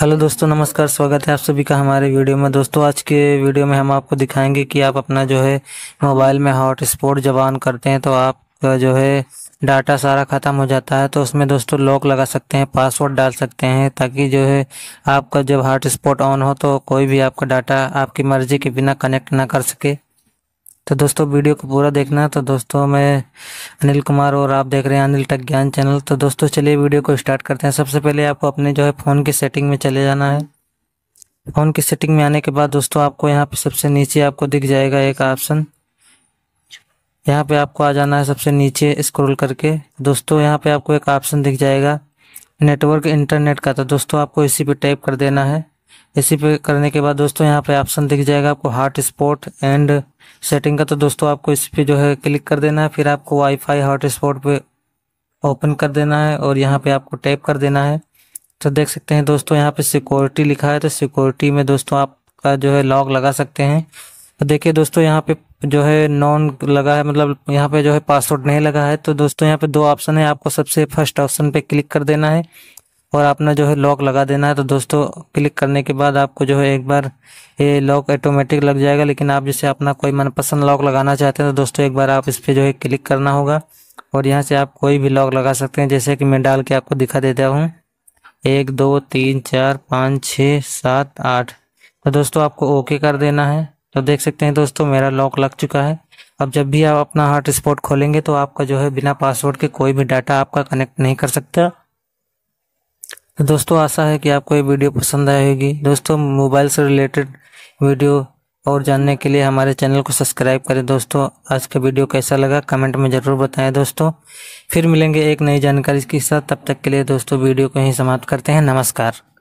hello दोस्तों नमस्कार स्वागत है आप सभी का हमारे वीडियो में दोस्तों आज के वीडियो में हम आपको दिखाएंगे कि आप अपना जो है मोबाइल में हॉटस्पॉट जब ऑन करते हैं तो आपका जो है डाटा सारा ख़त्म हो जाता है तो उसमें दोस्तों लॉक लगा सकते हैं पासवर्ड डाल सकते हैं ताकि जो है आपका जब स्पॉट ऑन हो तो कोई भी आपका डाटा आपकी मर्ज़ी के बिना कनेक्ट ना कर सके तो दोस्तों वीडियो को पूरा देखना तो दोस्तों मैं अनिल कुमार और आप देख रहे हैं अनिल टक ज्ञान चैनल तो दोस्तों चलिए वीडियो को स्टार्ट करते हैं सबसे पहले आपको अपने जो है फ़ोन की सेटिंग में चले जाना है फ़ोन की सेटिंग में आने के बाद दोस्तों आपको यहाँ पे सबसे नीचे आपको दिख जाएगा एक ऑप्शन यहाँ पर आपको आ जाना है सबसे नीचे स्क्रोल करके दोस्तों यहाँ पर आपको एक ऑप्शन दिख जाएगा नेटवर्क इंटरनेट का तो दोस्तों आपको इसी पर टाइप कर देना है इसी पे करने के बाद दोस्तों यहाँ पे ऑप्शन दिख जाएगा आपको हॉट स्पॉट एंड सेटिंग का तो दोस्तों आपको इस पर जो है क्लिक कर देना है फिर आपको वाईफाई हॉट स्पॉट पर ओपन कर देना है और यहाँ पे आपको टैप कर देना है तो देख सकते हैं दोस्तों यहाँ पे सिक्योरिटी लिखा है तो सिक्योरिटी में दोस्तों आपका जो है लॉक लगा सकते हैं तो देखिए दोस्तों यहाँ पे जो है नॉन लगा है मतलब यहाँ पे जो है पासवर्ड नहीं लगा है तो दोस्तों यहाँ पे दो ऑप्शन है आपको सबसे फर्स्ट ऑप्शन पे क्लिक कर देना है और आपने जो है लॉक लगा देना है तो दोस्तों क्लिक करने के बाद आपको जो है एक बार ये लॉक ऑटोमेटिक लग जाएगा लेकिन आप जैसे अपना कोई मनपसंद लॉक लगाना चाहते हैं तो दोस्तों एक बार आप इस पर जो है क्लिक करना होगा और यहाँ से आप कोई भी लॉक लगा सकते हैं जैसे कि मैं डाल के आपको दिखा देता हूँ एक दो तीन चार पाँच छः सात आठ तो दोस्तों आपको ओके कर देना है तो देख सकते हैं दोस्तों मेरा लॉक लग चुका है अब जब भी आप अपना हॉटस्पॉट खोलेंगे तो आपका जो है बिना पासवर्ड के कोई भी डाटा आपका कनेक्ट नहीं कर सकता दोस्तों आशा है कि आपको ये वीडियो पसंद आई होगी दोस्तों मोबाइल से रिलेटेड वीडियो और जानने के लिए हमारे चैनल को सब्सक्राइब करें दोस्तों आज का वीडियो कैसा लगा कमेंट में ज़रूर बताएं दोस्तों फिर मिलेंगे एक नई जानकारी के साथ तब तक के लिए दोस्तों वीडियो को यहीं समाप्त करते हैं नमस्कार